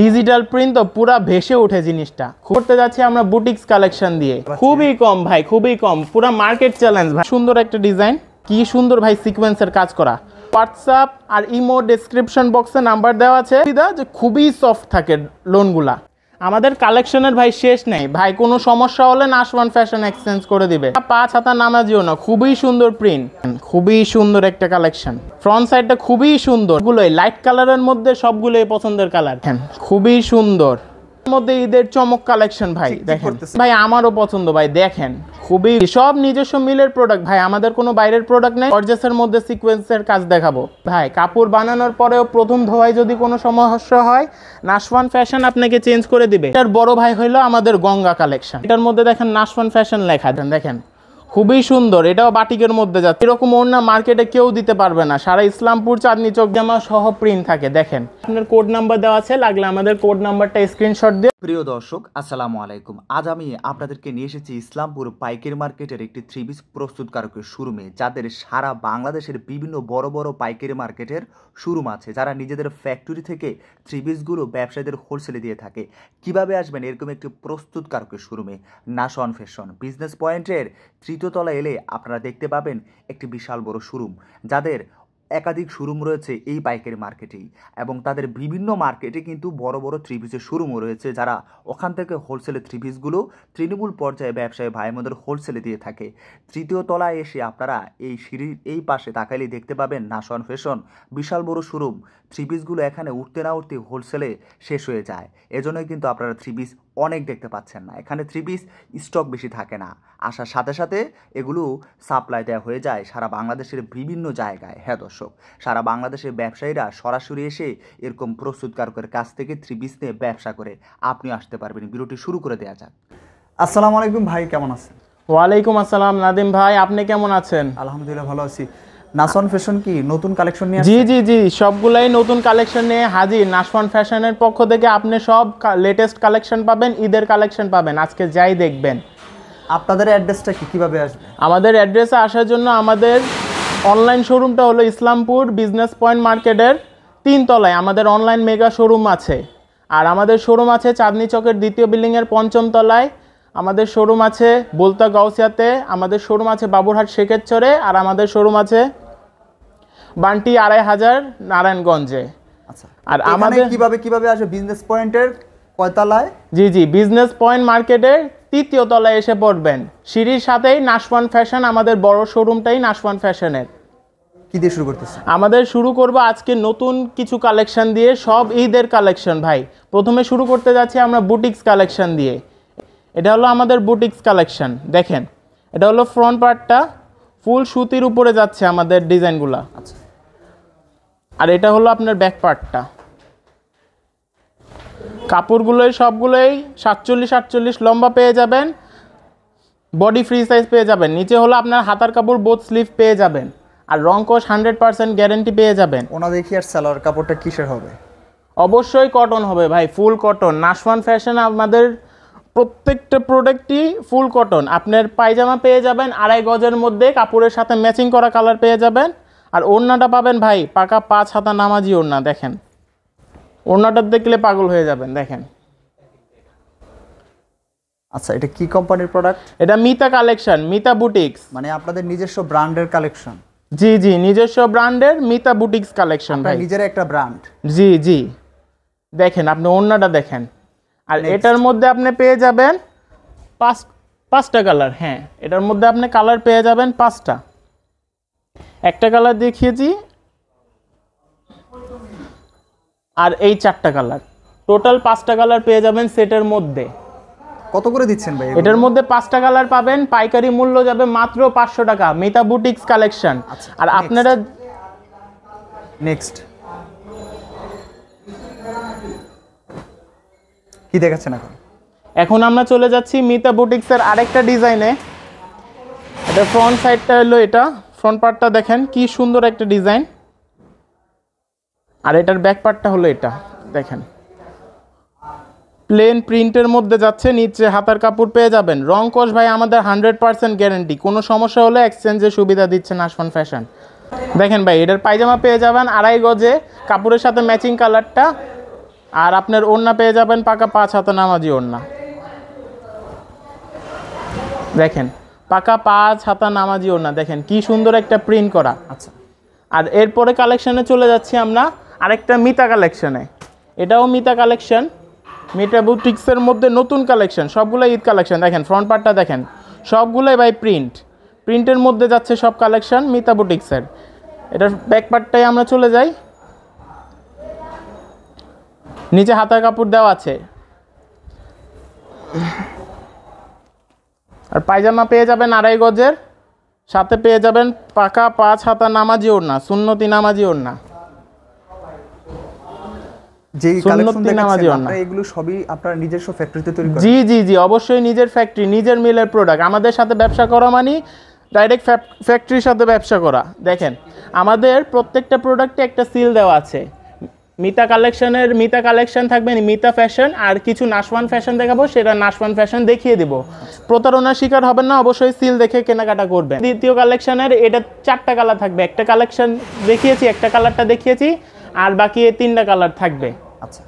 Digital print তো পুরো ভেসে ওঠে জিনিসটা করতে যাচ্ছি আমরা বুটিক্স কালেকশন দিয়ে খুবই কম ভাই খুবই কম পুরো মার্কেট চ্যালেঞ্জ ভাই সুন্দর একটা ডিজাইন কি সুন্দর ভাই সিকোয়েন্সের কাজ করা হোয়াটসঅ্যাপ আর ইমো ডিসক্রিপশন বক্সে নাম্বার দেওয়া আছে যে খুবই সফট থাকে লোনগুলা আমাদের কালেকশনের ভাই শেষ নেই ভাই কোনো সমস্যা হলে নাশওয়ান ফ্যাশন এক্সচেঞ্জ করে দিবে পাঁচ হাতা নামাজিও না খুবই সুন্দর প্রিন্ট খুবই সুন্দর একটা কালেকশন ফ্রন্ট সাইডটা খুবই সুন্দর গুলোই লাইট কালারের মধ্যে সবগুলোই পছন্দের কালার খুবই সুন্দর মধ্যে ঈদের চমক কালেকশন ভাই দেখেন ভাই আমারও পছন্দ ভাই দেখেন খুবই সব নিজস্ব মিলের প্রোডাক্ট ভাই আমাদের কোনো বাইরের প্রোডাক্ট নাই অর্জেসের মধ্যে এর কাজ দেখাবো ভাই কাপড় বানানোর পরেও প্রথম ধোয়ায় যদি কোনো সমস্যা হয় নাশওয়ান ফ্যাশন আপনাকে চেঞ্জ করে দিবে এটার বড় ভাই হইলো আমাদের গঙ্গা কালেকশন এটার মধ্যে দেখেন নাশওয়ান ফ্যাশন লেখা দেখেন খুবই সুন্দর এটাও বাটিকের মধ্যে যাচ্ছে এরকম অন্য মার্কেটে কেউ দিতে পারবে না সারা ইসলামপুর চাঁদনি চোখ জামা সহ প্রিন্ট থাকে দেখেন আপনার কোড নাম্বার দেওয়া আছে লাগলে আমাদের কোড নাম্বারটা স্ক্রিনশট দিয়ে প্রিয় দর্শক আসসালামু আলাইকুম আজ আমি আপনাদেরকে নিয়ে এসেছি ইসলামপুর পাইকারি মার্কেটের একটি থ্রি পিস প্রস্তুতকারকের শোরুমে যাদের সারা বাংলাদেশের বিভিন্ন বড় বড় পাইকারি মার্কেটের শোরুম আছে যারা নিজেদের ফ্যাক্টরি থেকে থ্রি পিসগুলো ব্যবসায়ীদের হোলসেলে দিয়ে থাকে কিভাবে আসবেন এরকম একটি প্রস্তুতকারকের শোরুমে নাশন ফ্যাশন বিজনেস পয়েন্টের থ্রি দ্বিতীয় তলায় এলে আপনারা দেখতে পাবেন একটি বিশাল বড় শোরুম যাদের একাধিক শোরুম রয়েছে এই বাইকের মার্কেটেই এবং তাদের বিভিন্ন মার্কেটে কিন্তু বড় বড় থ্রি পিসের শোরুমও রয়েছে যারা ওখান থেকে হোলসেলের থ্রি পিসগুলো তৃণমূল পর্যায়ে ব্যবসায়ী ভাই হোলসেলে দিয়ে থাকে তৃতীয় তলায় এসে আপনারা এই সিঁড়ির এই পাশে তাকাইলেই দেখতে পাবেন নাসন ফ্যাশন বিশাল বড় শোরুম থ্রি পিসগুলো এখানে উঠতে না উঠতে হোলসেলে শেষ হয়ে যায় এজন্যই কিন্তু আপনারা থ্রি পিস অনেক দেখতে পাচ্ছেন না এখানে থ্রি পিস স্টক বেশি থাকে না আসার সাথে সাথে এগুলো সাপ্লাই দেওয়া হয়ে যায় সারা বাংলাদেশের বিভিন্ন জায়গায় হ্যাঁ দর্শক সারা বাংলাদেশের ব্যবসায়ীরা সরাসরি এসে এরকম প্রস্তুতকারকের কাছ থেকে থ্রি পিস নিয়ে ব্যবসা করে আপনিও আসতে পারবেন বিরতি শুরু করে দেওয়া যাক আসসালামু আলাইকুম ভাই কেমন আছেন ওয়ালাইকুম আসসালাম নাদিম ভাই আপনি কেমন আছেন আলহামদুলিল্লাহ ভালো আছি নাসন ফ্যাশন কি নতুন কালেকশন নিয়ে জি জি জি সবগুলাই নতুন কালেকশন নিয়ে হাজির নাসন ফ্যাশনের পক্ষ থেকে আপনি সব লেটেস্ট কালেকশন পাবেন ঈদের কালেকশন পাবেন আজকে যাই দেখবেন আপনাদের অ্যাড্রেসটা কি কিভাবে আসবে আমাদের অ্যাড্রেসে আসার জন্য আমাদের অনলাইন শোরুমটা হলো ইসলামপুর বিজনেস পয়েন্ট মার্কেটের তিনতলায় আমাদের অনলাইন মেগা শোরুম আছে আর আমাদের শোরুম আছে চাঁদনি চকের দ্বিতীয় বিল্ডিংয়ের পঞ্চম তলায় আমাদের শোরুম আছে বোলতা গাউসিয়াতে আমাদের শোরুম আছে বাবুরহাট শেখেরচরে আর আমাদের শোরুম আছে বান্টি আড়াই হাজার নারায়ণগঞ্জে আচ্ছা আর আমাদের কিভাবে কিভাবে আসবে বিজনেস পয়েন্টের কয়তলায় জি জি বিজনেস পয়েন্ট মার্কেটের তৃতীয় তলায় এসে পড়বেন সিঁড়ির সাথেই নাশওয়ান ফ্যাশন আমাদের বড় শোরুমটাই নাশওয়ান ফ্যাশনের কি দিয়ে শুরু আমাদের শুরু করব আজকে নতুন কিছু কালেকশন দিয়ে সব ঈদের কালেকশন ভাই প্রথমে শুরু করতে যাচ্ছি আমরা বুটিক্স কালেকশন দিয়ে এটা হলো আমাদের বুটিক্স কালেকশন দেখেন এটা হলো ফ্রন্ট পার্টটা ফুল সুতির উপরে যাচ্ছে আমাদের ডিজাইনগুলো আচ্ছা। আর এটা হলো আপনার ব্যাক পার্টটা কাপড়গুলোই সবগুলোই সাতচল্লিশ আটচল্লিশ লম্বা পেয়ে যাবেন বডি ফ্রি সাইজ পেয়ে যাবেন নিচে হলো আপনার হাতার কাপড় বোথ স্লিভ পেয়ে যাবেন আর রং কোষ হান্ড্রেড পার্সেন্ট গ্যারেন্টি পেয়ে যাবেন ওনা দেখি আর সালোয়ার কাপড়টা কিসের হবে অবশ্যই কটন হবে ভাই ফুল কটন নাশওয়ান ফ্যাশন আমাদের প্রত্যেকটা প্রোডাক্টই ফুল কটন আপনার পায়জামা পেয়ে যাবেন আড়াই গজের মধ্যে কাপড়ের সাথে ম্যাচিং করা কালার পেয়ে যাবেন আর ওড়নাটা পাবেন ভাই পাকা পাঁচ হাতা নামাজি ওড়না দেখেন ওড়নাটা দেখলে পাগল হয়ে যাবেন দেখেন আচ্ছা এটা কি কোম্পানির প্রোডাক্ট এটা মিতা কালেকশন মিতা বুটিক্স মানে আপনাদের নিজস্ব ব্র্যান্ডের কালেকশন জি জি নিজস্ব ব্র্যান্ডের মিতা বুটিক্স কালেকশন ভাই নিজের একটা ব্র্যান্ড জি জি দেখেন আপনি ওড়নাটা দেখেন আর এটার মধ্যে আপনি পেয়ে যাবেন পাঁচ পাঁচটা কালার হ্যাঁ এটার মধ্যে আপনি কালার পেয়ে যাবেন পাঁচটা একটা কালার দেখিয়েছি আর এই চারটা কালার টোটাল পাঁচটা কালার পেয়ে যাবেন সেটের মধ্যে কত করে দিচ্ছেন ভাই এটার মধ্যে পাঁচটা কালার পাবেন পাইকারি মূল্য যাবে মাত্র পাঁচশো টাকা মেতা বুটিক্স কালেকশন আচ্ছা, আর আপনারা নেক্সট কি দেখাচ্ছেন এখন এখন আমরা চলে যাচ্ছি মিতা বুটিক্সের আরেকটা ডিজাইনে এটা ফ্রন্ট সাইডটা হলো এটা ফ্রন্ট পার্টটা দেখেন কি সুন্দর একটা ডিজাইন আর এটার ব্যাক পার্টটা হলো এটা দেখেন প্লেন প্রিন্টের মধ্যে যাচ্ছে নিচে হাতার কাপড় পেয়ে যাবেন রং কোষ ভাই আমাদের হান্ড্রেড পার্সেন্ট গ্যারেন্টি কোনো সমস্যা হলে এক্সচেঞ্জের সুবিধা দিচ্ছেন আসমান ফ্যাশন দেখেন ভাই এটার পায়জামা পেয়ে যাবেন আড়াই গজে কাপড়ের সাথে ম্যাচিং কালারটা আর আপনার ওড়না পেয়ে যাবেন পাকা পাঁচ হাতে নামাজি ওড়না দেখেন পাকা পাঁচ হাতা নামাজি ওড়না দেখেন কি সুন্দর একটা প্রিন্ট করা আচ্ছা আর এরপরে কালেকশানে চলে যাচ্ছি আমরা আরেকটা মিতা কালেকশানে এটাও মিতা কালেকশন মিটা বুটিক্সের মধ্যে নতুন কালেকশন সবগুলো ঈদ কালেকশন দেখেন ফ্রন্ট পার্টটা দেখেন সবগুলোই বাই প্রিন্ট প্রিন্টের মধ্যে যাচ্ছে সব কালেকশন মিতা বুটিক্সের এটার ব্যাক পার্টটাই আমরা চলে যাই নিচে হাতার কাপড় দেওয়া আছে আর পায়জামা পেয়ে যাবেন আড়াই গজের সাথে পেয়ে যাবেন পাকা পাঁচ হাতা নামাজি ওড়না সুন্নতি নামাজি ওড়না এগুলো সবই আপনার জি জি জি অবশ্যই নিজের ফ্যাক্টরি নিজের মিলের প্রোডাক্ট আমাদের সাথে ব্যবসা করা মানে ডাইরেক্ট ফ্যাক্টরির সাথে ব্যবসা করা দেখেন আমাদের প্রত্যেকটা প্রোডাক্টে একটা সিল দেওয়া আছে মিতা কালেকশনের মিতা কালেকশন থাকবে মিতা ফ্যাশন আর কিছু নাশওয়ান ফ্যাশন দেখাবো সেটা নাশওয়ান ফ্যাশন দেখিয়ে দিব প্রতারণার শিকার হবেন না অবশ্যই সিল দেখে কেনাকাটা করবেন দ্বিতীয় কালেকশনের এটা চারটা কালার থাকবে একটা কালেকশন দেখিয়েছি একটা কালারটা দেখিয়েছি আর বাকি তিনটা কালার থাকবে আচ্ছা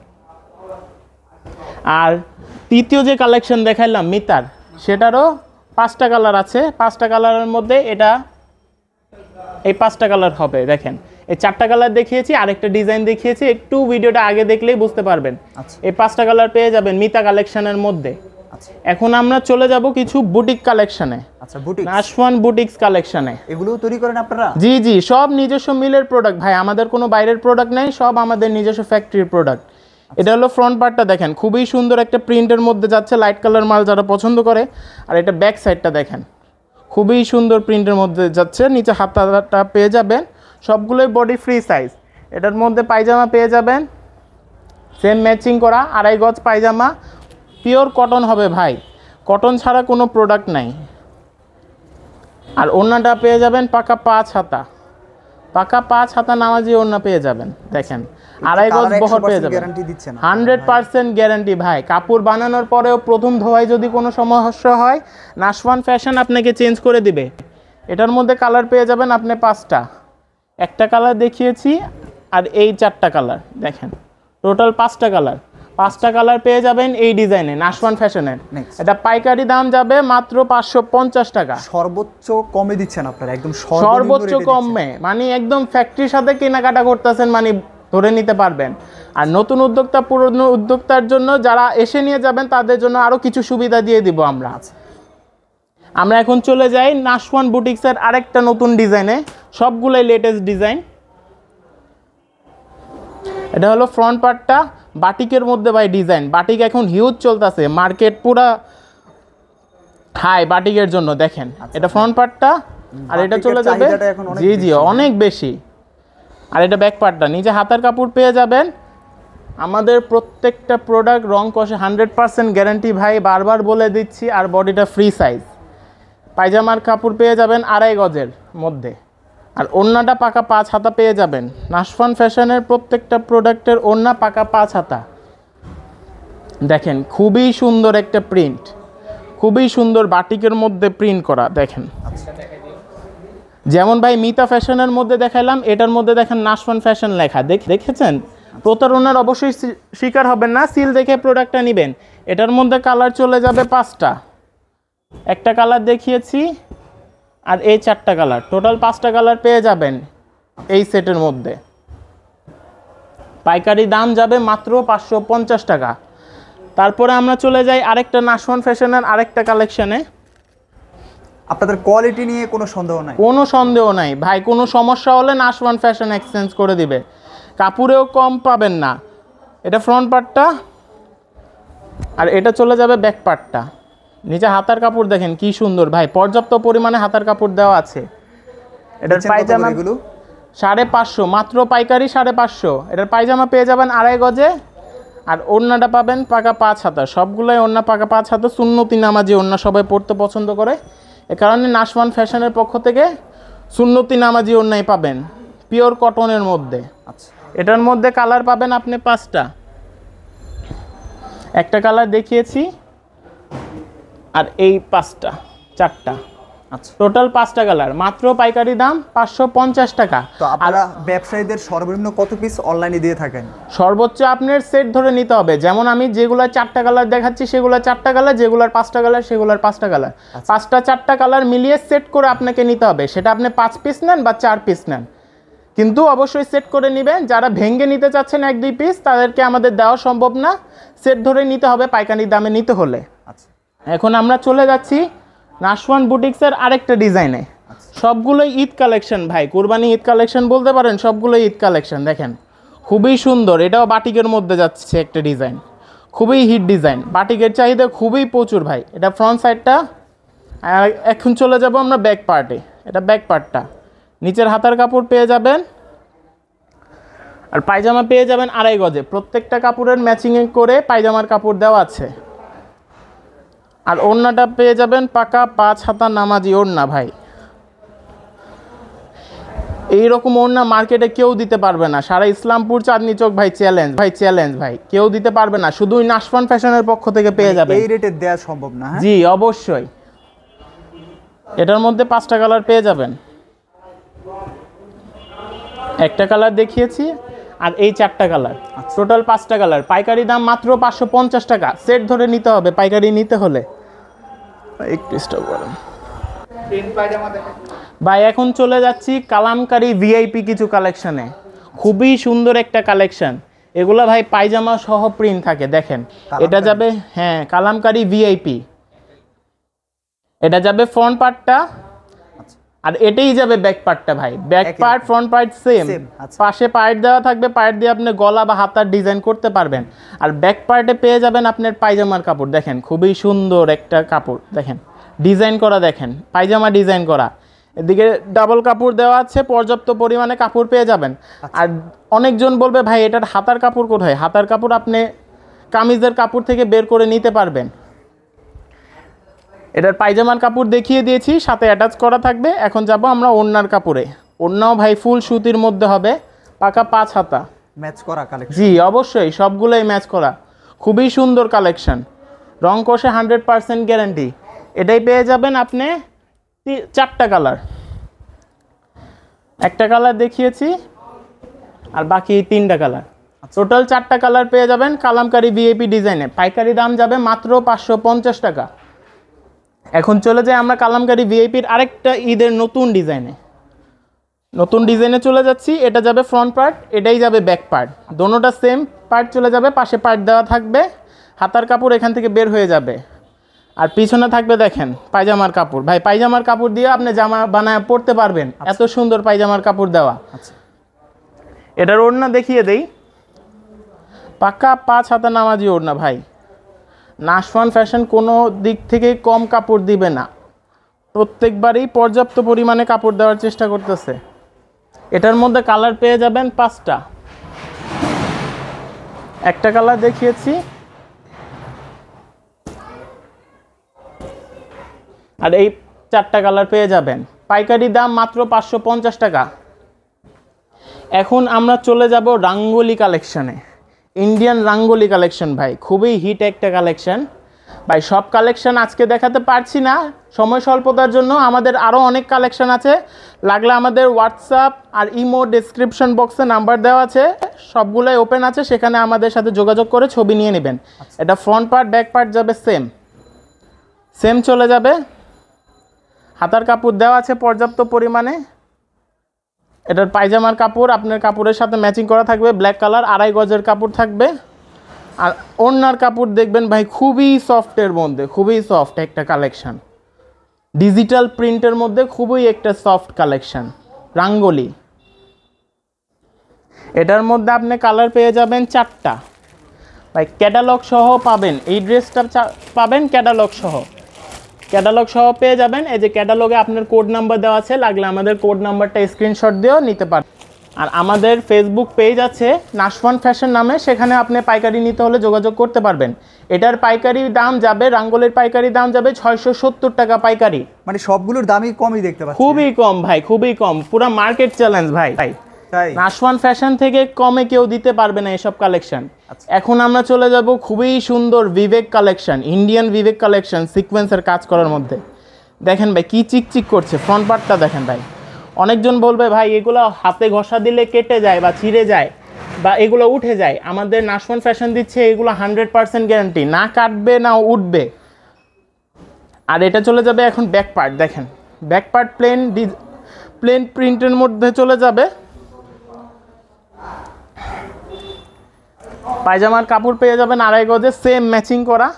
আর তৃতীয় যে কালেকশন দেখাইলাম মিতার সেটারও পাঁচটা কালার আছে পাঁচটা কালারের মধ্যে এটা এই পাঁচটা কালার হবে দেখেন এই চারটা কালার দেখিয়েছি আরেকটা ডিজাইন দেখিয়েছি একটু ভিডিওটা আগে দেখলেই বুঝতে পারবেন আচ্ছা। এই পাঁচটা কালার পেয়ে যাবেন মিতা কালেকশনের মধ্যে আচ্ছা। এখন আমরা চলে যাব কিছু বুটিক কালেকশনে আচ্ছা বুটিক আশফান বুটিকস কালেকশনে এগুলো তৈরি করেন আপনারা জি জি সব নিজস্ব মিলের প্রোডাক্ট ভাই আমাদের কোনো বাইরের প্রোডাক্ট নাই সব আমাদের নিজস্ব ফ্যাক্টরির প্রোডাক্ট আচ্ছা। এটা হলো ফ্রন্ট পার্টটা দেখেন খুবই সুন্দর একটা প্রিন্টের মধ্যে যাচ্ছে লাইট কালার মাল যারা পছন্দ করে আর এটা ব্যাক সাইডটা দেখেন খুবই সুন্দর প্রিন্টের মধ্যে যাচ্ছে নিচে হাতাটা পেয়ে যাবেন সবগুলোই বডি ফ্রি সাইজ এটার মধ্যে পায়জামা পেয়ে যাবেন সেম ম্যাচিং করা আড়াই গজ পায়জামা পিওর কটন হবে ভাই কটন ছাড়া কোনো প্রোডাক্ট নাই আর ওড়নাটা পেয়ে যাবেন পাকা পাঁচ হাতা পাকা পাঁচ হাতা নামাজি ওড়না পেয়ে যাবেন দেখেন আড়াই গজ বহর পেয়ে যাবেন হান্ড্রেড পার্সেন্ট গ্যারান্টি ভাই কাপড় বানানোর পরেও প্রথম ধোয়ায় যদি কোনো সমস্যা হয় নাশওয়ান ফ্যাশন আপনাকে চেঞ্জ করে দিবে এটার মধ্যে কালার পেয়ে যাবেন আপনি পাঁচটা একটা কালার দেখিয়েছি আর এই চারটা কালার দেখেন টোটাল পাঁচটা কালার পাঁচটা কালার পেয়ে যাবেন এই ডিজাইনে নাশওয়ান ফ্যাশনের এটা পাইকারি দাম যাবে মাত্র পাঁচশো পঞ্চাশ টাকা সর্বোচ্চ কমে দিচ্ছেন আপনারা একদম সর্বোচ্চ কমে মানে একদম ফ্যাক্টরির সাথে কেনাকাটা করতেছেন মানে ধরে নিতে পারবেন আর নতুন উদ্যোক্তা পুরনো উদ্যোক্তার জন্য যারা এসে নিয়ে যাবেন তাদের জন্য আরও কিছু সুবিধা দিয়ে দিব আমরা আমরা এখন চলে যাই নাশওয়ান বুটিক্সের আরেকটা নতুন ডিজাইনে সবগুলাই লেটেস্ট ডিজাইন এটা হলো ফ্রন্ট পার্টটা বাটিকের মধ্যে ভাই ডিজাইন বাটিক এখন হিউজ চলতেছে মার্কেট পুরা হাই বাটিকের জন্য দেখেন আচ্ছা। এটা ফ্রন্ট পার্টটা আর এটা চলে যাবে জি জি অনেক বেশি আর এটা ব্যাক পার্টটা নিজে হাতার কাপড় পেয়ে যাবেন আমাদের প্রত্যেকটা প্রোডাক্ট রং কষে হান্ড্রেড পারসেন্ট গ্যারান্টি ভাই বারবার বলে দিচ্ছি আর বডিটা ফ্রি সাইজ পায়জামার কাপড় পেয়ে যাবেন আড়াই গজের মধ্যে আর ওড়নাটা পাকা পাঁচ হাতা পেয়ে যাবেন নাশফান ফ্যাশনের প্রত্যেকটা প্রোডাক্টের ওড়না পাকা পাঁচ হাতা দেখেন খুবই সুন্দর একটা প্রিন্ট খুবই সুন্দর বাটিকের মধ্যে প্রিন্ট করা দেখেন যেমন ভাই মিতা ফ্যাশনের মধ্যে দেখালাম এটার মধ্যে দেখেন নাশফান ফ্যাশন লেখা দেখ দেখেছেন প্রতারণার অবশ্যই শিকার হবেন না সিল দেখে প্রোডাক্টটা নেবেন এটার মধ্যে কালার চলে যাবে পাঁচটা একটা কালার দেখিয়েছি আর এই চারটা কালার টোটাল পাঁচটা কালার পেয়ে যাবেন এই সেটের মধ্যে পাইকারি দাম যাবে মাত্র পাঁচশো পঞ্চাশ টাকা তারপরে আমরা চলে যাই আরেকটা নাশওয়ান ফ্যাশনের আরেকটা কালেকশানে আপনাদের কোয়ালিটি নিয়ে কোনো সন্দেহ নাই কোনো সন্দেহ নাই ভাই কোনো সমস্যা হলে নাশওয়ান ফ্যাশন এক্সচেঞ্জ করে দিবে কাপড়েও কম পাবেন না এটা ফ্রন্ট পার্টটা আর এটা চলে যাবে ব্যাক পার্টটা নিচে হাতার কাপড় দেখেন কি সুন্দর ভাই পর্যাপ্ত পরিমাণে হাতার কাপড় দেওয়া আছে এটার পায়জামা সাড়ে পাঁচশো মাত্র পাইকারি সাড়ে পাঁচশো এটার পায়জামা পেয়ে যাবেন আড়াই গজে আর ওড়নাটা পাবেন পাকা পাঁচ হাতা সবগুলোই ওড়না পাকা পাঁচ হাতা সুন্নতি নামাজি ওড়না সবাই পড়তে পছন্দ করে এ কারণে নাসওয়ান ফ্যাশনের পক্ষ থেকে সুন্নতি নামাজি ওড়নাই পাবেন পিওর কটনের মধ্যে আচ্ছা এটার মধ্যে কালার পাবেন আপনি পাঁচটা একটা কালার দেখিয়েছি আর এই পাঁচটা চারটা আচ্ছা টোটাল পাঁচটা কালার মাত্র পাইকারি দাম পাঁচশো পঞ্চাশ টাকা তো ব্যবসায়ীদের সর্বনিম্ন কত পিস অনলাইনে দিয়ে থাকেন সর্বোচ্চ আপনার সেট ধরে নিতে হবে যেমন আমি যেগুলো চারটা কালার দেখাচ্ছি সেগুলো চারটা কালার যেগুলোর পাঁচটা কালার সেগুলোর পাঁচটা কালার আচ্ছা। পাঁচটা চারটা কালার মিলিয়ে সেট করে আপনাকে নিতে হবে সেটা আপনি পাঁচ পিস নেন বা চার পিস নেন কিন্তু অবশ্যই সেট করে নেবেন যারা ভেঙে নিতে চাচ্ছেন এক দুই পিস তাদেরকে আমাদের দেওয়া সম্ভব না সেট ধরে নিতে হবে পাইকারি দামে নিতে হলে এখন আমরা চলে যাচ্ছি নাসওয়ান বুটিক্সের আরেকটা ডিজাইনে সবগুলোই ঈদ কালেকশন ভাই কুরবানি ঈদ কালেকশন বলতে পারেন সবগুলোই ঈদ কালেকশন দেখেন খুবই সুন্দর এটাও বাটিকের মধ্যে যাচ্ছে একটা ডিজাইন খুবই হিট ডিজাইন বাটিকের চাহিদা খুবই প্রচুর ভাই এটা ফ্রন্ট সাইডটা এখন চলে যাব আমরা ব্যাক পার্টে এটা ব্যাক পার্টটা নিচের হাতার কাপড় পেয়ে যাবেন আর পায়জামা পেয়ে যাবেন আড়াই গজে প্রত্যেকটা কাপড়ের ম্যাচিং করে পায়জামার কাপড় দেওয়া আছে আর ওড়নাটা পেয়ে যাবেন পাকা পাঁচ হাতা নামাজি ওড়না ভাই এই রকম ওড়না মার্কেটে কেউ দিতে পারবে না সারা ইসলামপুর চাঁদনি চোখ ভাই চ্যালেঞ্জ ভাই চ্যালেঞ্জ ভাই কেউ দিতে পারবে না শুধুই নাশফান ফ্যাশনের পক্ষ থেকে পেয়ে যাবে এই রেটে দেওয়া সম্ভব না হ্যাঁ? জি অবশ্যই এটার মধ্যে পাঁচটা কালার পেয়ে যাবেন একটা কালার দেখিয়েছি আর এই চারটা কালার আচ্ছা। টোটাল পাঁচটা কালার পাইকারি দাম মাত্র পাঁচশো পঞ্চাশ টাকা সেট ধরে নিতে হবে পাইকারি নিতে হলে ভাই এখন চলে যাচ্ছি কালামকারি ভিআইপি কিছু কালেকশানে খুবই সুন্দর একটা কালেকশন এগুলো ভাই পায়জামা সহ প্রিন্ট থাকে দেখেন এটা যাবে হ্যাঁ কালামকারি ভিআইপি এটা যাবে ফ্রন্ট পার্টটা আর এটাই যাবে ব্যাক পার্টটা ভাই back part front part same পাশে পার্ট দেওয়া থাকবে পার্ট দিয়ে আপনি গলা বা হাতার ডিজাইন করতে পারবেন আর ব্যাক পার্টে পেয়ে যাবেন আপনার পায়জামার কাপড় দেখেন খুবই সুন্দর একটা কাপড় দেখেন ডিজাইন করা দেখেন পায়জামা ডিজাইন করা এদিকে ডাবল কাপড় দেওয়া আছে পর্যাপ্ত পরিমাণে কাপড় পেয়ে যাবেন আচ্ছা। আর অনেকজন বলবে ভাই এটার হাতার কাপড় কোথায় হাতার কাপড় আপনি কামিজের কাপড় থেকে বের করে নিতে পারবেন এটার পায়জামার কাপড় দেখিয়ে দিয়েছি সাথে অ্যাটাচ করা থাকবে এখন যাব আমরা অন্যার কাপড়ে অন্যও ভাই ফুল সুতির মধ্যে হবে পাকা পাঁচ হাতা ম্যাচ করা কালেকশন জি অবশ্যই সবগুলোই ম্যাচ করা খুবই সুন্দর কালেকশন রং কষে হান্ড্রেড পারসেন্ট গ্যারান্টি এটাই পেয়ে যাবেন আপনি চারটা কালার একটা কালার দেখিয়েছি আর বাকি তিনটা কালার আচ্ছা। টোটাল চারটা কালার পেয়ে যাবেন কালামকারি ভিএপি ডিজাইনে পাইকারি দাম যাবে মাত্র পাঁচশো টাকা এখন চলে যাই আমরা কালামকারি ভিআইপির আরেকটা ঈদের নতুন ডিজাইনে নতুন ডিজাইনে চলে যাচ্ছি এটা যাবে ফ্রন্ট পার্ট এটাই যাবে ব্যাক পার্ট দোনোটা সেম পার্ট চলে যাবে পাশে পার্ট দেওয়া থাকবে হাতার কাপড় এখান থেকে বের হয়ে যাবে আর পিছনে থাকবে দেখেন পায়জামার কাপড় ভাই পায়জামার কাপড় দিয়ে আপনি জামা বানায় পরতে পারবেন আচ্ছা। এত সুন্দর পায়জামার কাপড় দেওয়া আচ্ছা। এটার ওড়না দেখিয়ে দেই পাকা পাঁচ হাতা নামাজি ওড়না ভাই নাশওয়ান ফ্যাশন কোনো দিক থেকে কম কাপড় দিবে না প্রত্যেকবারেই পর্যাপ্ত পরিমাণে কাপড় দেওয়ার চেষ্টা করতেছে এটার মধ্যে কালার পেয়ে যাবেন পাঁচটা একটা কালার দেখিয়েছি আর এই চারটা কালার পেয়ে যাবেন পাইকারি দাম মাত্র পাঁচশো টাকা এখন আমরা চলে যাব রাঙ্গলি কালেকশানে ইন্ডিয়ান রাঙ্গলি কালেকশন ভাই খুবই হিট একটা কালেকশন ভাই সব কালেকশন আজকে দেখাতে পারছি না সময় স্বল্পতার জন্য আমাদের আরও অনেক কালেকশন আছে লাগলে আমাদের হোয়াটসঅ্যাপ আর ইমো ডিসক্রিপশন বক্সে নাম্বার দেওয়া আছে সবগুলোই ওপেন আছে সেখানে আমাদের সাথে যোগাযোগ করে ছবি নিয়ে নেবেন আচ্ছা। এটা ফ্রন্ট পার্ট ব্যাক পার্ট যাবে সেম সেম চলে যাবে হাতার কাপড় দেওয়া আছে পর্যাপ্ত পরিমাণে এটার পায়জামার কাপড় আপনার কাপড়ের সাথে ম্যাচিং করা থাকবে ব্ল্যাক কালার আড়াই গজের কাপড় থাকবে আর ওনার কাপড় দেখবেন ভাই খুবই সফটের মধ্যে খুবই সফট একটা কালেকশান ডিজিটাল প্রিন্টের মধ্যে খুবই একটা সফট কালেকশান রাঙ্গলি এটার মধ্যে আপনি কালার পেয়ে যাবেন চারটা ভাই ক্যাটালগ সহ পাবেন এই ড্রেসটা পাবেন ক্যাটালগ সহ ক্যাটালগ সহ পেয়ে যাবেন এই যে ক্যাটালগে আপনার কোড নাম্বার দেওয়া আছে লাগলে আমাদের কোড নাম্বারটা স্ক্রিনশট দিয়েও নিতে পারেন আর আমাদের ফেসবুক পেজ আছে নাশওয়ান ফ্যাশন নামে সেখানে আপনি পাইকারি নিতে হলে যোগাযোগ করতে পারবেন এটার পাইকারি দাম যাবে রাঙ্গলের পাইকারি দাম যাবে ছয়শো সত্তর টাকা পাইকারি মানে সবগুলোর দামই কমই দেখতে পাচ্ছি খুবই কম ভাই খুবই কম পুরো মার্কেট চ্যালেঞ্জ ভাই ভাই নাশওয়ান ফ্যাশন থেকে কমে কেউ দিতে পারবে না এসব কালেকশন আচ্ছা। এখন আমরা চলে যাব খুবই সুন্দর Vivek collection Indian Vivek collection সিকোয়েন্সের কাজ করার মধ্যে দেখেন ভাই কি চিকচিক করছে ফ্রন্ট পার্টটা দেখেন ভাই অনেকজন বলবে ভাই এগুলো হাতে ঘষা দিলে কেটে যায় বা ছিঁড়ে যায় বা এগুলো উঠে যায় আমাদের নাশওয়ান ফ্যাশন দিচ্ছে এগুলো হান্ড্রেড পারসেন্ট গ্যারান্টি না কাটবে না উঠবে আর এটা চলে যাবে এখন ব্যাক পার্ট দেখেন ব্যাক পার্ট প্লেন প্লেন প্রিন্টের মধ্যে চলে যাবে পায়জামার কাপড় পেয়ে যাবেন আড়াই গজে সেম ম্যাচিং করা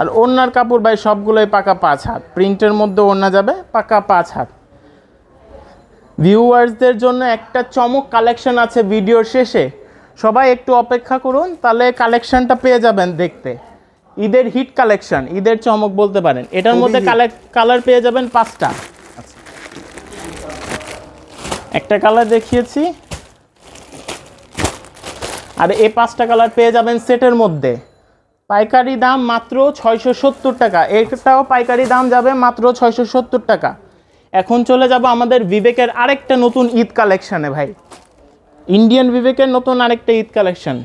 আর ওনার কাপড় ভাই সবগুলোই পাকা পাঁচ হাত প্রিন্টের মধ্যে ওনা যাবে পাকা পাঁচ হাত ভিউয়ার্সদের জন্য একটা চমক কালেকশন আছে ভিডিওর শেষে সবাই একটু অপেক্ষা করুন তাহলে কালেকশনটা পেয়ে যাবেন দেখতে ঈদের হিট কালেকশন ঈদের চমক বলতে পারেন এটার মধ্যে কালার পেয়ে যাবেন পাঁচটা আচ্ছা। একটা কালার দেখিয়েছি আর এই পাঁচটা কালার পেয়ে যাবেন সেটের মধ্যে পাইকারি দাম মাত্র ছয়শো সত্তর টাকা এটাও পাইকারি দাম যাবে মাত্র ছয়শো সত্তর টাকা এখন চলে যাব আমাদের বিবেকের আরেকটা নতুন ঈদ কালেকশানে ভাই ইন্ডিয়ান বিবেকের নতুন আরেকটা ঈদ কালেকশান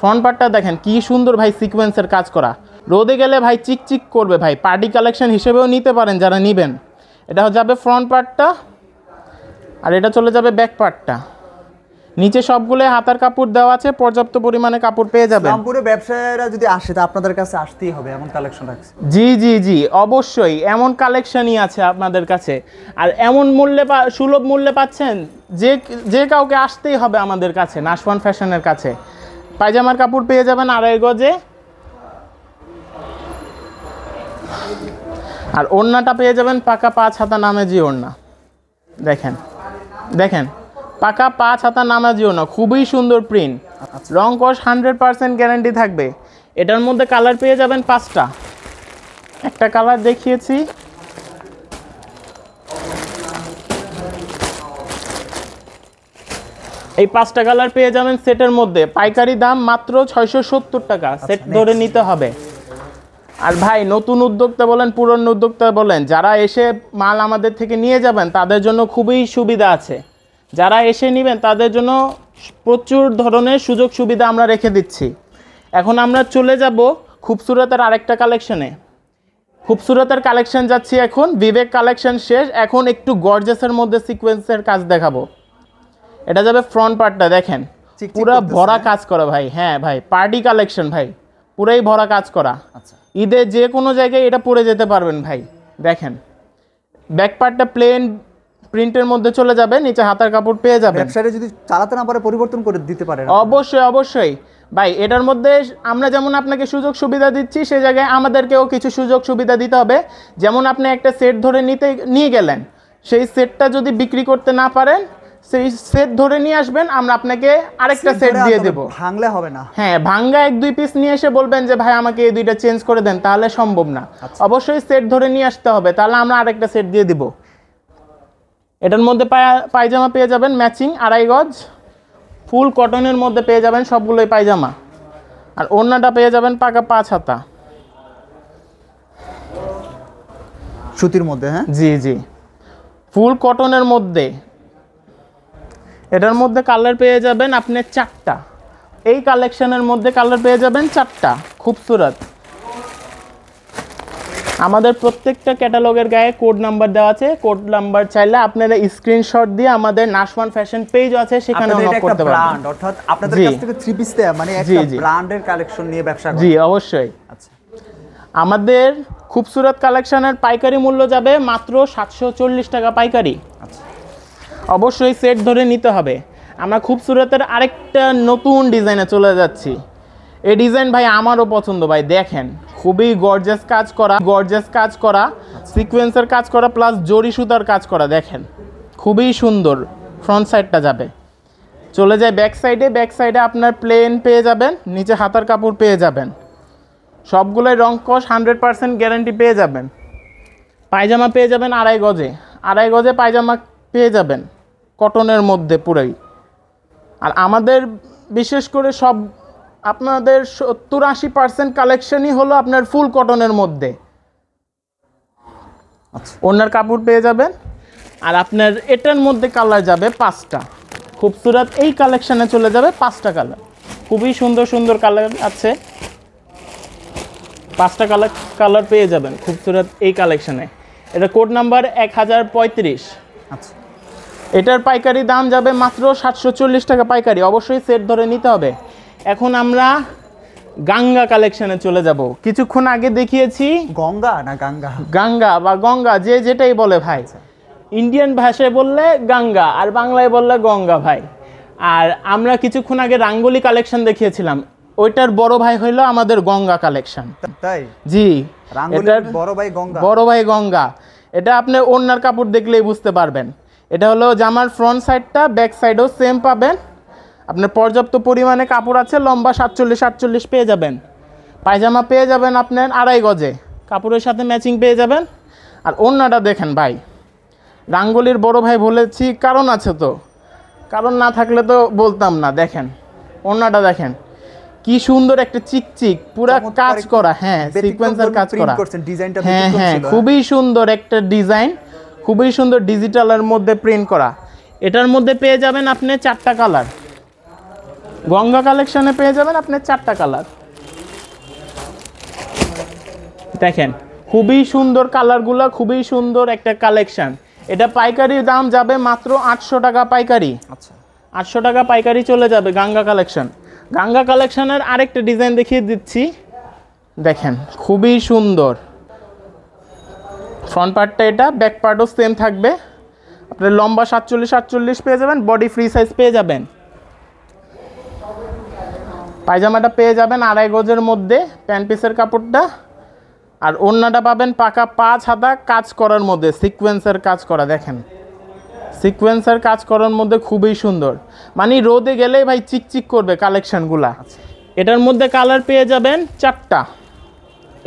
ফ্রন্ট পার্টটা দেখেন কি সুন্দর ভাই সিকোয়েন্সের কাজ করা রোদে গেলে ভাই চিকচিক করবে ভাই পার্টি কালেকশান হিসেবেও নিতে পারেন যারা নেবেন এটা যাবে ফ্রন্ট পার্টটা আর এটা চলে যাবে ব্যাক পার্টটা নিচে সবগুলো হাতার কাপড় দেওয়া আছে পর্যাপ্ত পরিমাণে কাপড় পেয়ে যাবেন রামপুরে ব্যবসায়ীরা যদি আসে তা আপনাদের কাছে আসতেই হবে এমন কালেকশন আছে জি জি জি অবশ্যই এমন কালেকশনই আছে আপনাদের কাছে আর এমন মূল্যে সুলভ মূল্যে পাচ্ছেন যে যে কাউকে আসতেই হবে আমাদের কাছে নাশওয়ান ফ্যাশনের কাছে পায়জামার কাপড় পেয়ে যাবেন আড়াই গজে আর ওড়নাটা পেয়ে যাবেন পাকা পাঁচ হাতা নামে যে ওড়না দেখেন দেখেন পাকা ছাতা হাতা জিও না খুবই সুন্দর প্রিন্ট রং কস হান্ড্রেড পারসেন্ট গ্যারান্টি থাকবে এটার মধ্যে কালার পেয়ে যাবেন পাঁচটা একটা কালার দেখিয়েছি এই পাঁচটা কালার পেয়ে যাবেন সেটের মধ্যে পাইকারি দাম মাত্র ছয়শো সত্তর টাকা সেট আচ্ছা, ধরে নিতে হবে আর ভাই নতুন উদ্যোক্তা বলেন পুরনো উদ্যোক্তা বলেন যারা এসে মাল আমাদের থেকে নিয়ে যাবেন তাদের জন্য খুবই সুবিধা আছে যারা এসে নেবেন তাদের জন্য প্রচুর ধরনের সুযোগ সুবিধা আমরা রেখে দিচ্ছি এখন আমরা চলে যাব খুবসুরতের আরেকটা কালেকশনে খুবসুরতের কালেকশান যাচ্ছি এখন বিবেক কালেকশান শেষ এখন একটু গর্জেসের মধ্যে সিকোয়েন্সের কাজ দেখাবো এটা যাবে ফ্রন্ট পার্টটা দেখেন পুরা ভরা কাজ করা ভাই হ্যাঁ ভাই পার্টি কালেকশন ভাই পুরাই ভরা কাজ করা আচ্ছা। ঈদে যে কোনো জায়গায় এটা পরে যেতে পারবেন ভাই দেখেন ব্যাক পার্টটা প্লেন প্রিন্টের মধ্যে চলে যাবে নিচে হাতার কাপড় পেয়ে যাবে ব্যবসায়ী যদি চালাতে না পারে পরিবর্তন করে দিতে পারে অবশ্যই অবশ্যই ভাই এটার মধ্যে আমরা যেমন আপনাকে সুযোগ সুবিধা দিচ্ছি সে জায়গায় আমাদেরকেও কিছু সুযোগ সুবিধা দিতে হবে যেমন আপনি একটা সেট ধরে নিতে নিয়ে গেলেন সেই সেটটা যদি বিক্রি করতে না পারেন সেই সেট ধরে নিয়ে আসবেন আমরা আপনাকে আরেকটা সেট দিয়ে দেবো ভাঙলে হবে না হ্যাঁ ভাঙ্গা এক দুই পিস নিয়ে এসে বলবেন যে ভাই আমাকে এই দুইটা চেঞ্জ করে দেন তাহলে সম্ভব না আচ্ছা। অবশ্যই সেট ধরে নিয়ে আসতে হবে তাহলে আমরা আরেকটা সেট দিয়ে দেবো এটার মধ্যে পায়জামা পেয়ে যাবেন ম্যাচিং আড়াই গজ ফুল কটনের মধ্যে পেয়ে যাবেন সবগুলোই পায়জামা আর ওড়নাটা পেয়ে যাবেন পাকা পাঁচ হাতা সুতির মধ্যে হ্যাঁ জি জি ফুল কটনের মধ্যে এটার মধ্যে কালার পেয়ে যাবেন আপনি চারটা এই কালেকশনের মধ্যে কালার পেয়ে যাবেন চারটা খুবসুরত আমাদের প্রত্যেকটা ক্যাটালগের গায়ে কোড নাম্বার দেওয়া আছে কোড নাম্বার চাইলে আপনারা স্ক্রিনশট দিয়ে আমাদের নাশওয়ান ফ্যাশন পেজ আছে সেখানে নক করতে পারবেন অর্থাৎ আপনাদের কাছ থেকে থ্রি পিস দেয়া মানে একটা ব্র্যান্ডের কালেকশন নিয়ে ব্যবসা করা জি অবশ্যই আচ্ছা আমাদের খুবসুরত কালেকশনের পাইকারি মূল্য যাবে মাত্র সাতশো টাকা পাইকারি আচ্ছা। অবশ্যই সেট ধরে নিতে হবে আমরা খুবসুরতের আরেকটা নতুন ডিজাইনে চলে যাচ্ছি এই ডিজাইন ভাই আমারও পছন্দ ভাই দেখেন খুবই গর্জাস কাজ করা গর্জাস কাজ করা সিকোয়েন্সের কাজ করা প্লাস জরি সুতার কাজ করা দেখেন খুবই সুন্দর ফ্রন্ট সাইডটা যাবে চলে যায় ব্যাক সাইডে ব্যাক সাইডে আপনার প্লেন পেয়ে যাবেন নিচে হাতার কাপড় পেয়ে যাবেন সবগুলোই রং কস হান্ড্রেড পারসেন্ট গ্যারেন্টি পেয়ে যাবেন পায়জামা পেয়ে যাবেন আড়াই গজে আড়াই গজে পায়জামা পেয়ে যাবেন কটনের মধ্যে পুরাই আর আমাদের বিশেষ করে সব আপনাদের সত্তর আশি পার্সেন্ট কালেকশনই হলো আপনার ফুল কটনের মধ্যে আচ্ছা। ওনার কাপড় পেয়ে যাবেন আর আপনার এটার মধ্যে কালার যাবে পাঁচটা খুবসুরাত এই কালেকশানে চলে যাবে পাঁচটা কালার খুবই সুন্দর সুন্দর কালার আছে পাঁচটা কালার কালার পেয়ে যাবেন খুবসুরাত এই কালেকশানে এটা কোড নাম্বার এক হাজার পঁয়ত্রিশ আচ্ছা এটার পাইকারি দাম যাবে মাত্র সাতশো চল্লিশ টাকা পাইকারি অবশ্যই সেট ধরে নিতে হবে এখন আমরা গাঙ্গা কালেকশনে চলে যাব কিছুক্ষণ আগে দেখিয়েছি গঙ্গা না গাঙ্গা গঙ্গা বা গঙ্গা যে যেটাই বলে ভাই ইন্ডিয়ান আচ্ছা। ভাষায় বললে গঙ্গা আর বাংলায় বললে গঙ্গা ভাই আর আমরা কিছুক্ষণ আগে রাঙ্গলি কালেকশন দেখিয়েছিলাম ওইটার বড় ভাই হইলো আমাদের গঙ্গা কালেকশন তাই জি বড় ভাই গঙ্গা বড় ভাই গঙ্গা এটা আপনি ওনার কাপড় দেখলেই বুঝতে পারবেন এটা হলো জামার ফ্রন্ট সাইডটা ব্যাক সাইডও সেম পাবেন আপনার পর্যাপ্ত পরিমাণে কাপড় আছে লম্বা সাতচল্লিশ আটচল্লিশ পেয়ে যাবেন পায়জামা পেয়ে যাবেন আপনার আড়াই গজে কাপড়ের সাথে ম্যাচিং পেয়ে যাবেন আর অন্যটা দেখেন ভাই রাঙ্গলির বড় ভাই বলেছি কারণ আছে তো কারণ না থাকলে তো বলতাম না দেখেন অন্যটা দেখেন কি সুন্দর একটা চিকচিক পুরা কাজ করা হ্যাঁ সিকোয়েন্সার কাজ করা হ্যাঁ হ্যাঁ খুবই সুন্দর একটা ডিজাইন খুবই সুন্দর ডিজিটালের মধ্যে প্রিন্ট করা এটার মধ্যে পেয়ে যাবেন আপনি চারটা কালার গঙ্গা কালেকশনে পেয়ে যাবেন আপনার চারটা কালার দেখেন খুবই সুন্দর কালারগুলো খুবই সুন্দর একটা কালেকশন এটা পাইকারি দাম যাবে মাত্র আটশো টাকা পাইকারি আচ্ছা আটশো টাকা পাইকারি চলে যাবে গাঙ্গা কালেকশন গাঙ্গা কালেকশনের আরেকটা ডিজাইন দেখিয়ে দিচ্ছি দেখেন খুবই সুন্দর ফ্রন্ট পার্টটা এটা ব্যাক পার্টও সেম থাকবে আপনার লম্বা সাতচল্লিশ সাতচল্লিশ পেয়ে যাবেন বডি ফ্রি সাইজ পেয়ে যাবেন পায়জামাটা পেয়ে যাবেন আড়াই গজের মধ্যে প্যান্ট পিসের কাপড়টা আর ওড়নাটা পাবেন পাকা পাঁচ হাতা কাজ করার মধ্যে সিকোয়েন্সের কাজ করা দেখেন সিকোয়েন্সের কাজ করার মধ্যে খুবই সুন্দর মানে রোদে গেলেই ভাই চিকচিক করবে কালেকশানগুলা এটার মধ্যে কালার পেয়ে যাবেন চারটা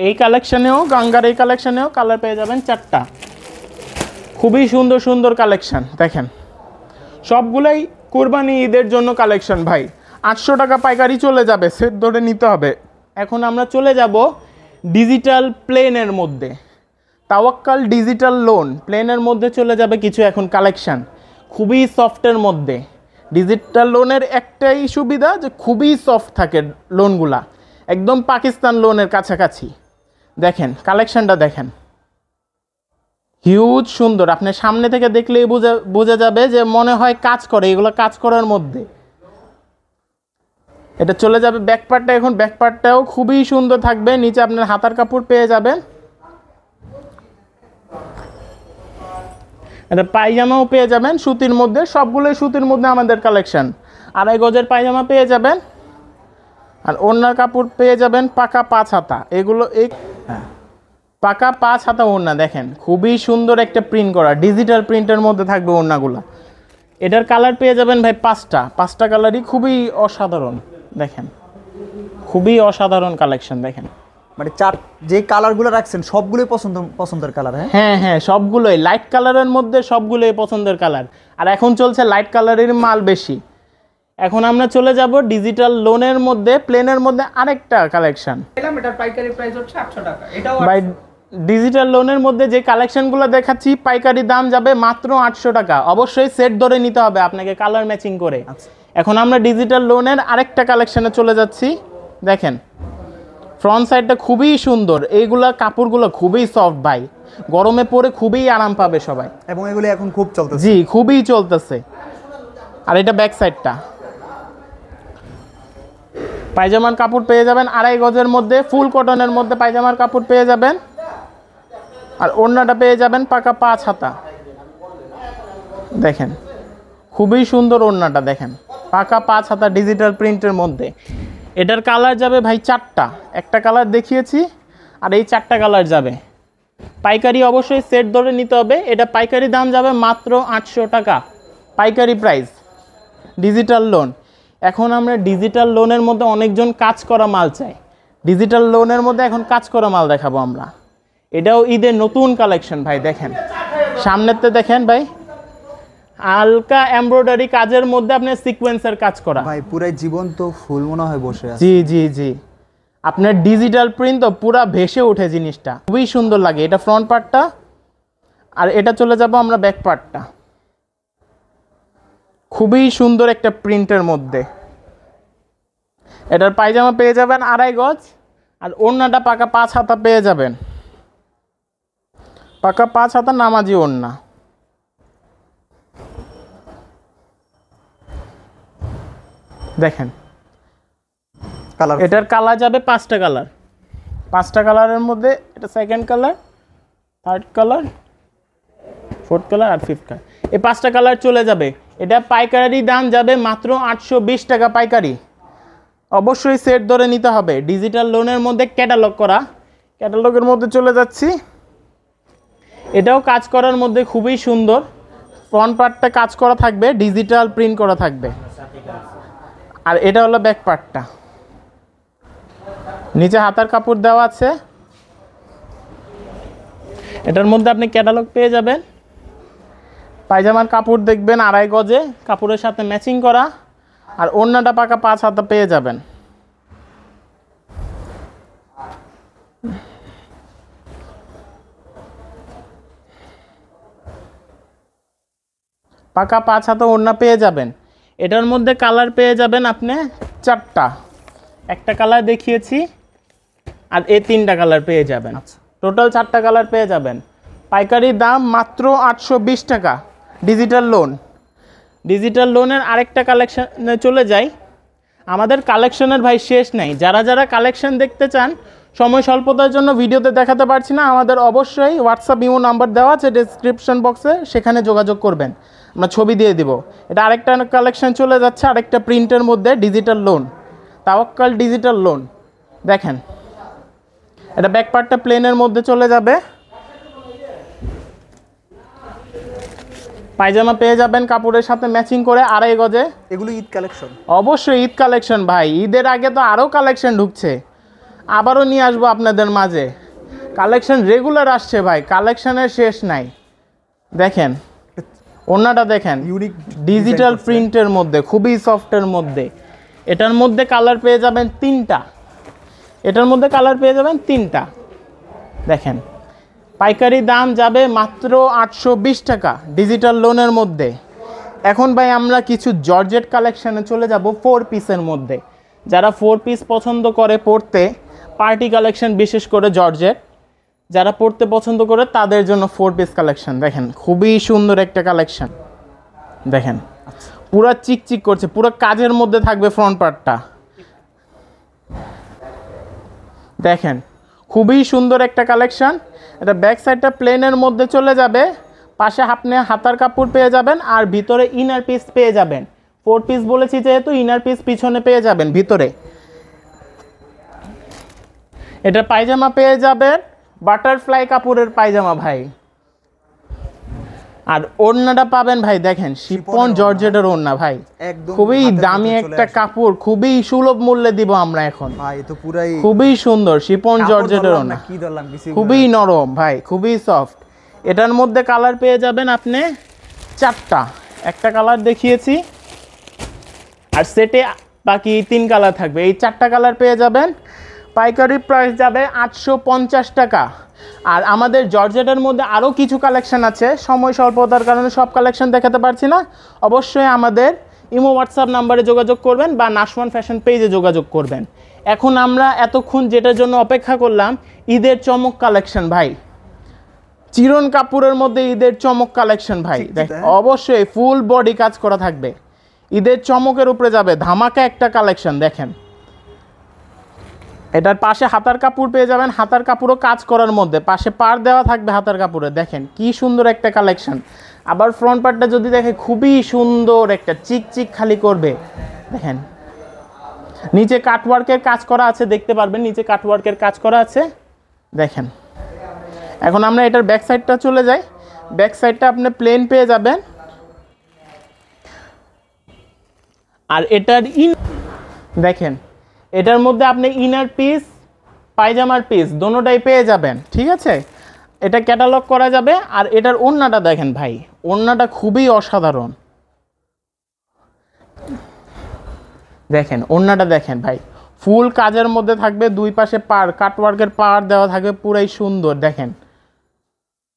এই কালেকশানেও গঙ্গার এই কালেকশানেও কালার পেয়ে যাবেন চারটা খুবই সুন্দর সুন্দর কালেকশান দেখেন সবগুলাই কোরবানি ঈদের জন্য কালেকশান ভাই আটশো টাকা পাইকারি চলে যাবে সেট ধরে নিতে হবে এখন আমরা চলে যাব ডিজিটাল প্লেনের মধ্যে তাওয়াক্কাল ডিজিটাল লোন প্লেনের মধ্যে চলে যাবে কিছু এখন কালেকশান খুবই সফটের মধ্যে ডিজিটাল লোনের একটাই সুবিধা যে খুবই সফট থাকে লোনগুলা একদম পাকিস্তান লোনের কাছাকাছি দেখেন কালেকশানটা দেখেন হিউজ সুন্দর আপনি সামনে থেকে দেখলেই বোঝা বোঝা যাবে যে মনে হয় কাজ করে এগুলো কাজ করার মধ্যে এটা চলে যাবে ব্যাক পার্টটা এখন ব্যাক পার্টটাও খুবই সুন্দর থাকবে নিচে আপনার হাতার কাপড় পেয়ে যাবেন এটা পায়জামাও পেয়ে যাবেন সুতির মধ্যে সবগুলোই সুতির মধ্যে আমাদের কালেকশান আড়াই গজের পায়জামা পেয়ে যাবেন আর ওড়নার কাপড় পেয়ে যাবেন পাকা পাঁচ হাতা এগুলো এই হ্যাঁ। পাকা পাঁচ হাতা ওড়না দেখেন খুবই সুন্দর একটা প্রিন্ট করা ডিজিটাল প্রিন্টের মধ্যে থাকবে ওড়নাগুলো এটার কালার পেয়ে যাবেন ভাই পাঁচটা পাঁচটা কালারই খুবই অসাধারণ দেখেন খুবই অসাধারণ কালেকশন দেখেন মানে চার যে কালারগুলো রাখছেন সবগুলোই পছন্দ পছন্দের কালার হ্যাঁ হ্যাঁ হ্যাঁ সবগুলোই লাইট কালারের মধ্যে সবগুলোই পছন্দের কালার আর এখন চলছে লাইট কালারের মাল বেশি এখন আমরা চলে যাব ডিজিটাল লোনের মধ্যে প্লেনের মধ্যে আরেকটা কালেকশন এটার পাইকারি প্রাইস হচ্ছে 800 টাকা এটাও বাই ডিজিটাল লোনের মধ্যে যে কালেকশনগুলো দেখাচ্ছি পাইকারি দাম যাবে মাত্র আটশো টাকা অবশ্যই সেট ধরে নিতে হবে আপনাকে কালার ম্যাচিং করে আচ্ছা এখন আমরা ডিজিটাল লোনের আরেকটা কালেকশানে চলে যাচ্ছি দেখেন ফ্রন্ট সাইডটা খুবই সুন্দর এইগুলা কাপড়গুলো খুবই সফট ভাই গরমে পরে খুবই আরাম পাবে সবাই এবং এগুলো এখন খুব চলতেছে জি খুবই চলতেছে আর এটা ব্যাক সাইডটা পায়জামার কাপড় পেয়ে যাবেন আড়াই গজের মধ্যে ফুল কটনের মধ্যে পায়জামার কাপড় পেয়ে যাবেন আর ওড়নাটা পেয়ে যাবেন পাকা পা ছাতা দেখেন খুবই সুন্দর ওড়নাটা দেখেন পাকা পাঁচ হাতা ডিজিটাল প্রিন্টের মধ্যে এটার কালার যাবে ভাই চারটা একটা কালার দেখিয়েছি আর এই চারটা কালার যাবে পাইকারি অবশ্যই সেট ধরে নিতে হবে এটা পাইকারি দাম যাবে মাত্র আটশো টাকা পাইকারি প্রাইস ডিজিটাল লোন এখন আমরা ডিজিটাল লোনের মধ্যে অনেকজন কাজ করা মাল চাই ডিজিটাল লোনের মধ্যে এখন কাজ করা মাল দেখাবো আমরা এটাও ঈদের নতুন কালেকশন ভাই দেখেন সামনেতে দেখেন ভাই হালকা এমব্রয়ডারি কাজের মধ্যে আপনার সিকোয়েন্সের কাজ করা ভাই পুরো জীবন তো ফুল মনে হয় বসে আছে জি জি জি আপনার ডিজিটাল প্রিন্ট তো পুরো ভেসে ওঠে জিনিসটা খুবই সুন্দর লাগে এটা ফ্রন্ট পার্টটা আর এটা চলে যাব আমরা ব্যাক পার্টটা খুবই সুন্দর একটা প্রিন্টের মধ্যে এটার পায়জামা পেয়ে যাবেন আড়াই গজ আর ওড়নাটা পাকা পাঁচ হাতা পেয়ে যাবেন পাকা পাঁচ হাতা নামাজি ওড়না দেখেন কালার এটার কালার যাবে পাঁচটা কালার পাঁচটা কালারের মধ্যে এটা second colour third colour fourth colour আর ফিফথ কালার এই পাঁচটা কালার চলে যাবে এটা পাইকারি দাম যাবে মাত্র আটশো টাকা পাইকারি অবশ্যই সেট ধরে নিতে হবে ডিজিটাল লোনের মধ্যে ক্যাটালগ করা ক্যাটালগের মধ্যে চলে যাচ্ছি এটাও কাজ করার মধ্যে খুবই সুন্দর ফ্রন্ট পার্টটা কাজ করা থাকবে ডিজিটাল প্রিন্ট করা থাকবে আর এটা হলো ব্যাক পার্টটা নিচে হাতার কাপড় দেওয়া আছে এটার মধ্যে আপনি ক্যাটালগ পেয়ে যাবেন পায়জামার কাপড় দেখবেন আড়াই গজে কাপড়ের সাথে ম্যাচিং করা আর অন্যটা পাকা পাঁচ হাতা পেয়ে যাবেন পাকা পাঁচ হাতে ওড়না পেয়ে যাবেন এটার মধ্যে কালার পেয়ে যাবেন আপনি চারটা একটা কালার দেখিয়েছি আর এ তিনটা কালার পেয়ে যাবেন টোটাল আচ্ছা। চারটা কালার পেয়ে যাবেন পাইকারি দাম মাত্র আটশো টাকা ডিজিটাল লোন ডিজিটাল লোনের আরেকটা কালেকশানে চলে যাই আমাদের কালেকশনের ভাই শেষ নেই যারা যারা কালেকশন দেখতে চান সময় স্বল্পতার জন্য ভিডিওতে দেখাতে পারছি না আমাদের অবশ্যই হোয়াটসঅ্যাপ ইমো নাম্বার দেওয়া আছে ডিসক্রিপশন বক্সে সেখানে যোগাযোগ করবেন আমরা ছবি দিয়ে দিব এটা আরেকটা কালেকশন চলে যাচ্ছে আরেকটা প্রিন্টের মধ্যে digital lawn Tawakkal digital lawn দেখেন এটা ব্যাকপার্টটা প্লেনের মধ্যে চলে যাবে পায়জামা পেয়ে যাবেন কাপড়ের সাথে ম্যাচিং করে আড়াই গজে এগুলো ঈদ কালেকশন অবশ্যই ঈদ কালেকশন ভাই ঈদের আগে তো আরও কালেকশন ঢুকছে আবারও নিয়ে আসবো আপনাদের মাঝে কালেকশন রেগুলার আসছে ভাই কালেকশনের শেষ নাই দেখেন ওড়নাটা দেখেন ইউনিক ডিজিটাল প্রিন্টের মধ্যে খুবই সফটের মধ্যে এটার মধ্যে কালার পেয়ে যাবেন তিনটা এটার মধ্যে কালার পেয়ে যাবেন তিনটা দেখেন পাইকারি দাম যাবে মাত্র আটশো টাকা ডিজিটাল লোনের মধ্যে এখন ভাই আমরা কিছু জর্জেট কালেকশানে চলে যাব ফোর পিসের মধ্যে যারা ফোর পিস পছন্দ করে পড়তে পার্টি কালেকশন বিশেষ করে জর্জেট যারা পড়তে পছন্দ করে তাদের জন্য ফোর পিস কালেকশন দেখেন খুবই সুন্দর একটা কালেকশন দেখেন পুরো চিকচিক করছে পুরো কাজের মধ্যে থাকবে ফ্রন্ট পার্টটা দেখেন খুবই সুন্দর একটা কালেকশন এটা ব্যাক সাইডটা প্লেনের মধ্যে চলে যাবে পাশে আপনি হাতার কাপড় পেয়ে যাবেন আর ভিতরে ইনার পিস পেয়ে যাবেন ফোর পিস বলেছি যেহেতু ইনার পিস পিছনে পেয়ে যাবেন ভিতরে এটা পায়জামা পেয়ে যাবেন বাটারফ্লাই কাপড়ের পায়জামা ভাই আর ওড়নাটা পাবেন ভাই দেখেন শিপন জর্জেটের ওড়না ভাই খুবই দামি একটা কাপড় খুবই সুলভ মূল্যে দিব আমরা এখন খুবই সুন্দর শিপন জর্জেটের ওড়না খুবই নরম ভাই খুবই সফট এটার মধ্যে কালার পেয়ে যাবেন আপনি চারটা একটা কালার দেখিয়েছি আর সেটে বাকি তিন কালার থাকবে এই চারটা কালার পেয়ে যাবেন পাইকারি প্রাইস যাবে আটশো পঞ্চাশ টাকা আর আমাদের জর্জেটের মধ্যে আরও কিছু কালেকশন আছে সময় স্বল্পতার কারণে সব কালেকশন দেখাতে পারছি না অবশ্যই আমাদের ইমো হোয়াটসঅ্যাপ নাম্বারে যোগাযোগ করবেন বা নাসমান ফ্যাশন পেজে যোগাযোগ করবেন এখন আমরা এতক্ষণ যেটার জন্য অপেক্ষা করলাম ঈদের চমক কালেকশন ভাই চিরন কাপুরের মধ্যে ঈদের চমক কালেকশন ভাই দেখ হ্যাঁ। অবশ্যই ফুল বডি কাজ করা থাকবে ঈদের চমকের উপরে যাবে ধামাকা একটা কালেকশন দেখেন এটার পাশে হাতার কাপড় পেয়ে যাবেন হাতার কাপড়ও কাজ করার মধ্যে পাশে পার দেওয়া থাকবে হাতার কাপড়ে দেখেন কি সুন্দর একটা কালেকশন আবার ফ্রন্ট পার্টটা যদি দেখে খুবই সুন্দর একটা চিক চিক খালি করবে দেখেন নিচে কাটওয়ার্কের কাজ করা আছে দেখতে পারবেন নিচে কাটওয়ার্কের কাজ করা আছে দেখেন এখন আমরা এটার ব্যাক সাইডটা চলে যাই ব্যাক সাইডটা আপনি প্লেন পেয়ে যাবেন আর এটার ইন দেখেন এটার মধ্যে আপনি ইনার পিস পায়জামার পিস দোনোটাই পেয়ে যাবেন ঠিক আছে এটা ক্যাটালগ করা যাবে আর এটার ওড়নাটা দেখেন ভাই ওড়নাটা খুবই অসাধারণ দেখেন ওড়নাটা দেখেন ভাই ফুল কাজের মধ্যে থাকবে দুই পাশে পার কাটওয়ার্কের পার দেওয়া থাকবে পুরাই সুন্দর দেখেন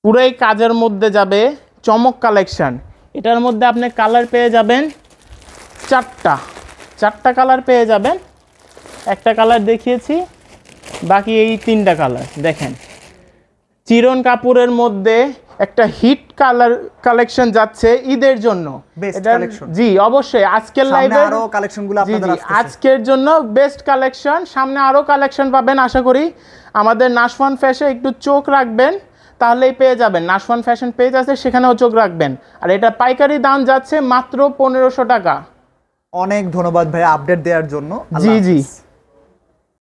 পুরাই কাজের মধ্যে যাবে চমক কালেকশান এটার মধ্যে আপনি কালার পেয়ে যাবেন চারটা চারটা কালার পেয়ে যাবেন একটা কালার দেখিয়েছি বাকি এই তিনটা কালার দেখেন চিরন কাপুরের মধ্যে একটা হিট কালার কালেকশন যাচ্ছে ঈদের জন্য জি অবশ্যই আজকের লাইভে আরো আজকের জন্য বেস্ট কালেকশন সামনে আরো কালেকশন পাবেন আশা করি আমাদের নাশওয়ান ফ্যাশে একটু চোখ রাখবেন তাহলেই পেয়ে যাবেন নাশওয়ান ফ্যাশন পেজ আছে সেখানেও চোখ রাখবেন আর এটা পাইকারি দাম যাচ্ছে মাত্র পনেরোশো টাকা অনেক ধন্যবাদ ভাই আপডেট দেওয়ার জন্য জি জি